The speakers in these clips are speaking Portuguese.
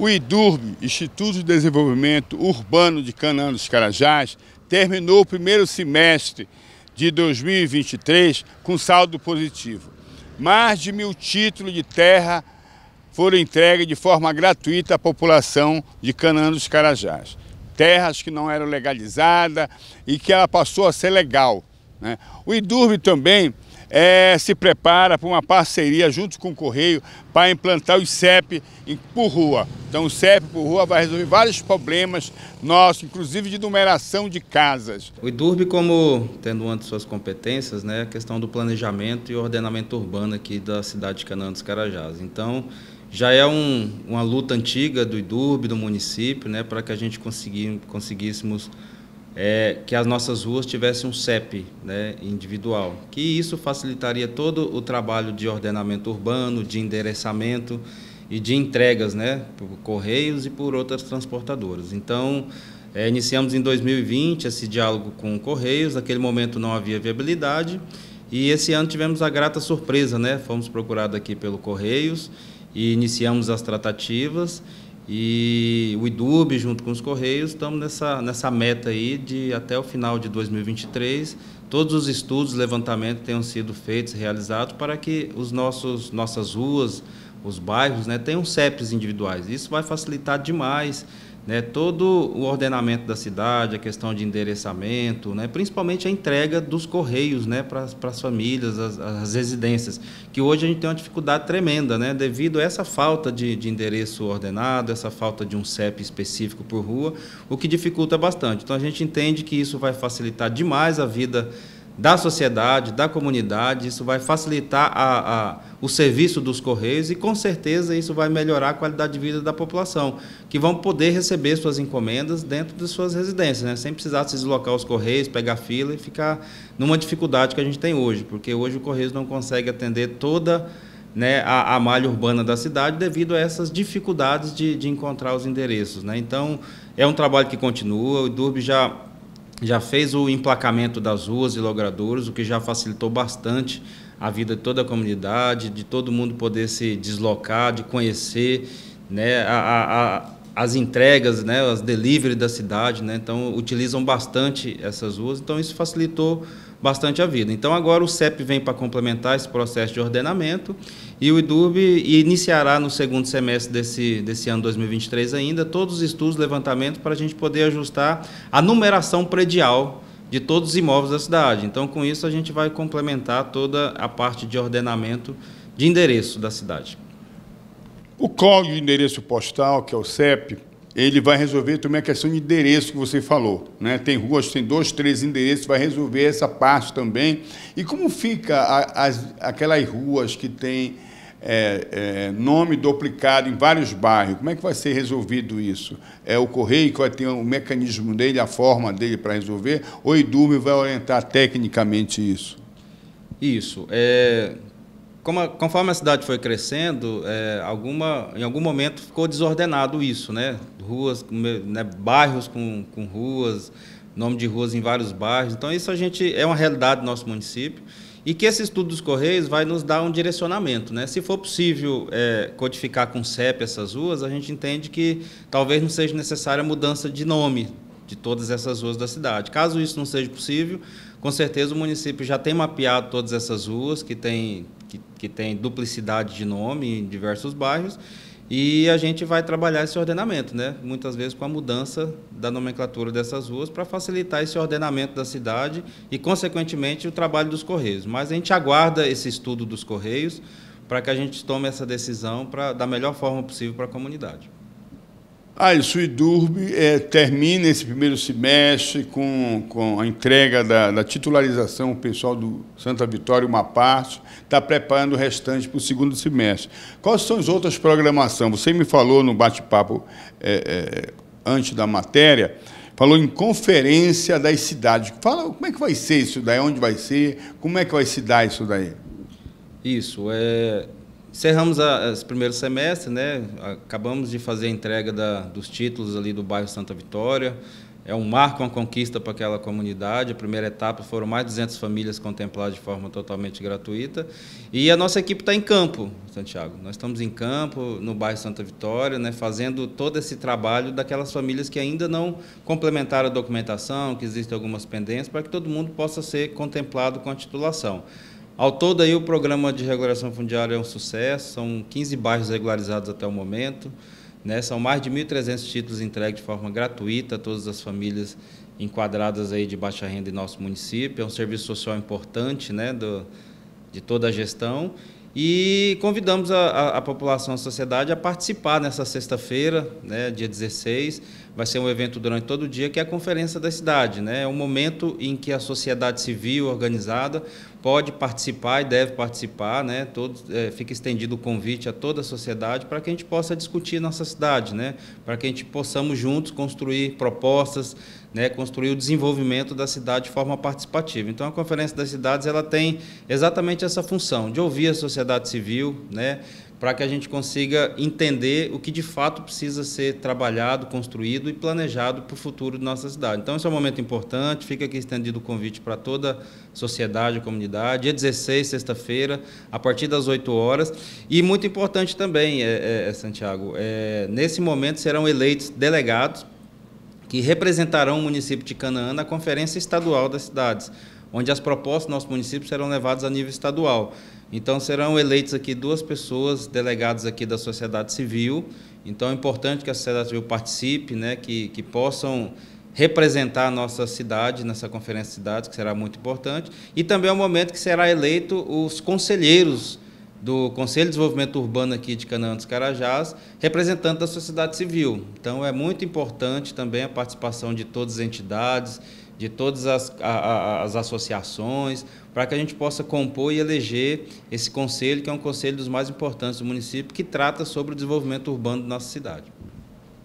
O IDURB, Instituto de Desenvolvimento Urbano de Canaã dos Carajás, terminou o primeiro semestre de 2023 com saldo positivo. Mais de mil títulos de terra foram entregues de forma gratuita à população de Canaã dos Carajás. Terras que não eram legalizadas e que ela passou a ser legal. Né? O IDURB também é, se prepara para uma parceria junto com o Correio para implantar o CEP por rua. Então o CEP por rua vai resolver vários problemas nossos, inclusive de numeração de casas. O IDURB, como tendo uma de suas competências, né, é a questão do planejamento e ordenamento urbano aqui da cidade de Canaã dos Carajás. Então já é um, uma luta antiga do IDURB, do município, né, para que a gente conseguir, conseguíssemos é, que as nossas ruas tivessem um CEP né, individual, que isso facilitaria todo o trabalho de ordenamento urbano, de endereçamento e de entregas né, por correios e por outras transportadoras. Então, é, iniciamos em 2020 esse diálogo com Correios, naquele momento não havia viabilidade, e esse ano tivemos a grata surpresa, né? fomos procurados aqui pelo Correios e iniciamos as tratativas e o IDUB, junto com os Correios, estamos nessa, nessa meta aí de até o final de 2023 todos os estudos, levantamentos tenham sido feitos, realizados para que os nossos nossas ruas, os bairros, né, tenham CEPs individuais. Isso vai facilitar demais né, todo o ordenamento da cidade, a questão de endereçamento, né, principalmente a entrega dos correios né, para as famílias, as residências, que hoje a gente tem uma dificuldade tremenda, né, devido a essa falta de, de endereço ordenado, essa falta de um CEP específico por rua, o que dificulta bastante. Então a gente entende que isso vai facilitar demais a vida da sociedade, da comunidade, isso vai facilitar a, a, o serviço dos Correios e, com certeza, isso vai melhorar a qualidade de vida da população, que vão poder receber suas encomendas dentro de suas residências, né? sem precisar se deslocar os Correios, pegar fila e ficar numa dificuldade que a gente tem hoje, porque hoje o Correios não consegue atender toda né, a, a, malha urbana da cidade devido a essas dificuldades de, de encontrar os endereços. Né? Então, é um trabalho que continua, o IDURB já já fez o emplacamento das ruas e logradouros, o que já facilitou bastante a vida de toda a comunidade, de todo mundo poder se deslocar, de conhecer né, a, a, a, as entregas, né, as deliveries da cidade. Né, então, utilizam bastante essas ruas, então isso facilitou bastante a vida. Então agora o CEP vem para complementar esse processo de ordenamento e o IDURB iniciará no segundo semestre desse, desse ano 2023 ainda todos os estudos, levantamentos para a gente poder ajustar a numeração predial de todos os imóveis da cidade. Então com isso a gente vai complementar toda a parte de ordenamento de endereço da cidade. O código de endereço postal, que é o CEP, ele vai resolver também a questão de endereço que você falou. Né? Tem ruas, tem dois, três endereços, vai resolver essa parte também. E como fica a, as, aquelas ruas que têm é, é, nome duplicado em vários bairros? Como é que vai ser resolvido isso? É o Correio que vai ter o mecanismo dele, a forma dele para resolver, ou o Edume vai orientar tecnicamente isso? Isso. É, como a, conforme a cidade foi crescendo, é, alguma, em algum momento ficou desordenado isso, né? Ruas, né, bairros com, com ruas, nome de ruas em vários bairros. Então, isso a gente é uma realidade do nosso município. E que esse estudo dos Correios vai nos dar um direcionamento. Né? Se for possível é, codificar com CEP essas ruas, a gente entende que talvez não seja necessária a mudança de nome de todas essas ruas da cidade. Caso isso não seja possível, com certeza o município já tem mapeado todas essas ruas que tem que, que tem duplicidade de nome em diversos bairros. E a gente vai trabalhar esse ordenamento, né? muitas vezes com a mudança da nomenclatura dessas ruas para facilitar esse ordenamento da cidade e, consequentemente, o trabalho dos Correios. Mas a gente aguarda esse estudo dos Correios para que a gente tome essa decisão pra, da melhor forma possível para a comunidade. Ah, o Suidurb é, termina esse primeiro semestre com, com a entrega da, da titularização, o pessoal do Santa Vitória, uma parte, está preparando o restante para o segundo semestre. Quais são as outras programações? Você me falou no bate-papo é, é, antes da matéria, falou em conferência das cidades. Fala como é que vai ser isso daí, onde vai ser, como é que vai se dar isso daí? Isso, é, Cerramos esse primeiro semestre, né? acabamos de fazer a entrega da, dos títulos ali do bairro Santa Vitória. É um marco, uma conquista para aquela comunidade. A primeira etapa foram mais de 200 famílias contempladas de forma totalmente gratuita. E a nossa equipe está em campo, Santiago. Nós estamos em campo, no bairro Santa Vitória, né, fazendo todo esse trabalho daquelas famílias que ainda não complementaram a documentação, que existem algumas pendências, para que todo mundo possa ser contemplado com a titulação. Ao todo, aí, o programa de regulação fundiária é um sucesso, são 15 bairros regularizados até o momento, né? são mais de 1.300 títulos entregues de forma gratuita a todas as famílias enquadradas aí de baixa renda em nosso município. É um serviço social importante né? Do, de toda a gestão. E convidamos a, a, a população, a sociedade, a participar nessa sexta-feira, né? dia 16, vai ser um evento durante todo o dia, que é a Conferência da Cidade. Né? É um momento em que a sociedade civil organizada pode participar e deve participar. Né? Todo, é, fica estendido o convite a toda a sociedade para que a gente possa discutir nossa cidade, né? para que a gente possamos juntos construir propostas, né? construir o desenvolvimento da cidade de forma participativa. Então, a Conferência das Cidades ela tem exatamente essa função de ouvir a sociedade civil, né? para que a gente consiga entender o que de fato precisa ser trabalhado, construído e planejado para o futuro de nossa cidade. Então, esse é um momento importante, fica aqui estendido o convite para toda a sociedade, a comunidade. Dia 16, sexta-feira, a partir das 8 horas. E muito importante também, é, é, é, Santiago, é, nesse momento serão eleitos delegados que representarão o município de Canaã na Conferência Estadual das Cidades onde as propostas do nosso município serão levadas a nível estadual. Então serão eleitos aqui duas pessoas, delegados aqui da sociedade civil. Então é importante que a sociedade civil participe, né, que, que possam representar a nossa cidade nessa conferência de cidades, que será muito importante. E também é o momento que será eleito os conselheiros do Conselho de Desenvolvimento Urbano aqui de Canaã dos Carajás, representante da sociedade civil. Então é muito importante também a participação de todas as entidades, de todas as, a, a, as associações, para que a gente possa compor e eleger esse conselho, que é um conselho dos mais importantes do município, que trata sobre o desenvolvimento urbano da nossa cidade.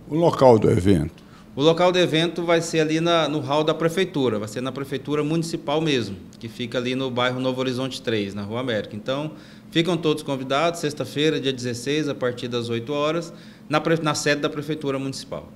O local do evento? O local do evento vai ser ali na, no hall da prefeitura, vai ser na prefeitura municipal mesmo, que fica ali no bairro Novo Horizonte 3, na Rua América. Então, ficam todos convidados, sexta-feira, dia 16, a partir das 8 horas, na, na sede da prefeitura municipal.